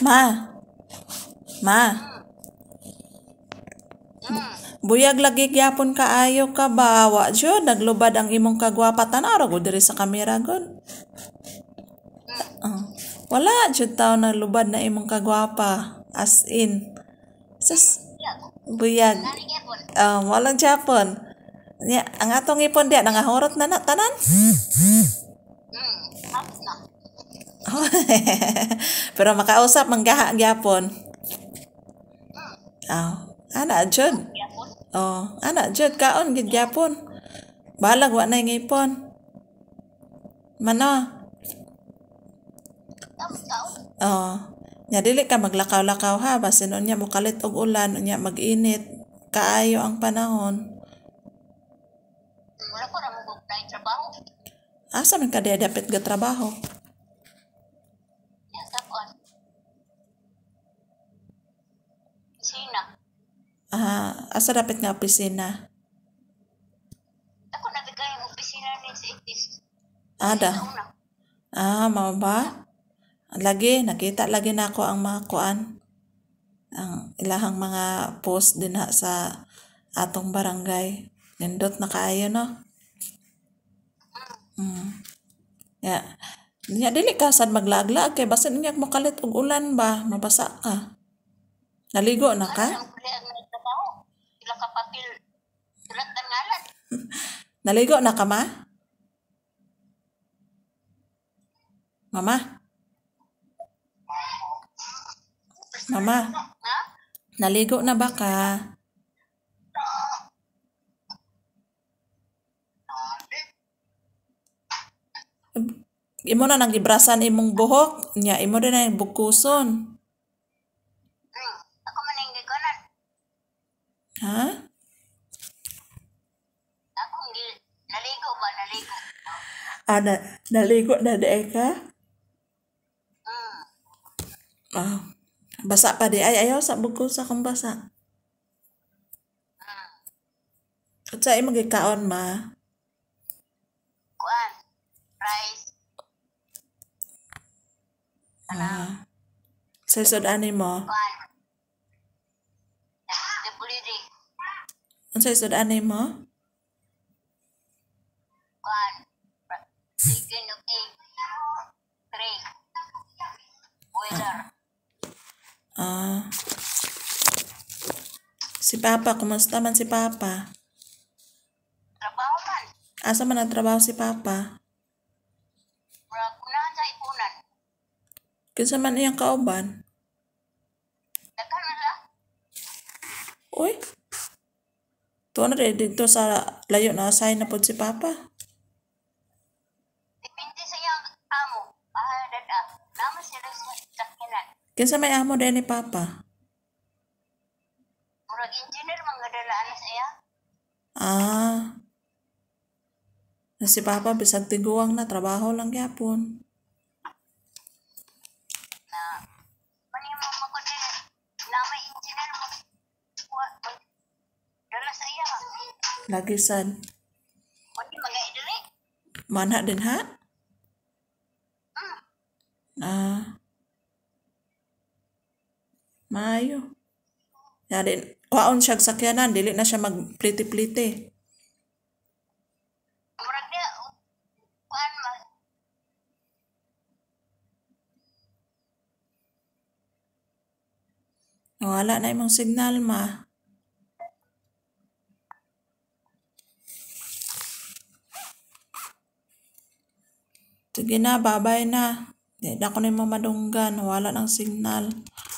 Ma. Ma. Buyag lagi gyapon ka ayo ka bawa jo naglubad ang imong kagwapa tanaro gud diri sa kamera gud. Uh, ah, wala jud taw lubad na imong kagwapa as in. Sus buyag. Uh, walang japon. Ya, ang atong ipon diya nangahurot na na tanan. Mm, tapos na. Pero makausap man gaha gyapon. Ah, oh. Ana jud. Oh, ana jud kaon gid gyapon. Balag wa nay ngipon. Mano? Oh. Nya dili ka maglakaw-lakaw ha basin unya mukalit og ulan unya mag-init kaayo ang panahon. Wala ko ra trabaho. Asa man ka dapat ga trabaho? Ah, asa dapat nga opisina? Ako na nagagay ang opisina ni ah, sa Ada. Ah, mao ba? Lagi, nakita lagi na ako ang mga kuan. Ang ilahang mga post din ha sa atong barangay. Nindot na kaayo, no? Mm. Yeah. Mm. Nya dili ka sad maglagla kay basin niya mo kalit og ulan ba mabasa ka. Naligo na ka? Naligo na ka, ma? Mama? Mama? Naligo na ba ka? Imo na nang ibrasan imong buhok, nya imo din na bukuson. Hmm, ako Ha? naligo. Ah, na, naligo na di ka? Mm. Oh. Basa pa di. Ay, ayaw sa buko sa kong basa. Mm. At sa'yo magikaon, ma? Kuan. Rice. Ano? Ah. Sa sudani mo? Kuan. Ang sa sudani mo? Kuan. Chicken of egg. Tray. Boiler. Ah. Si Papa, kumusta man si Papa? Trabaho man. Asa man trabaho si Papa? Murag unahan sa ipunan. Kinsa man iyang kauban? Dakan na lang. Uy. Tuon na dito sa layo na asay na po si Papa. sa may amo samiamo ni papa? Murag engineer mga mangadalaan siya. Ah. Na si papa bisag tiguang na trabaho lang gyapon. Lagi san. Mana din ha? Hmm. Ah. Maayo. Yari, waon siya sakyanan, dili na siya magpliti-pliti. Wala na imong signal ma. Sige na, babay na. Hindi ako na yung mamadunggan. Wala ng signal.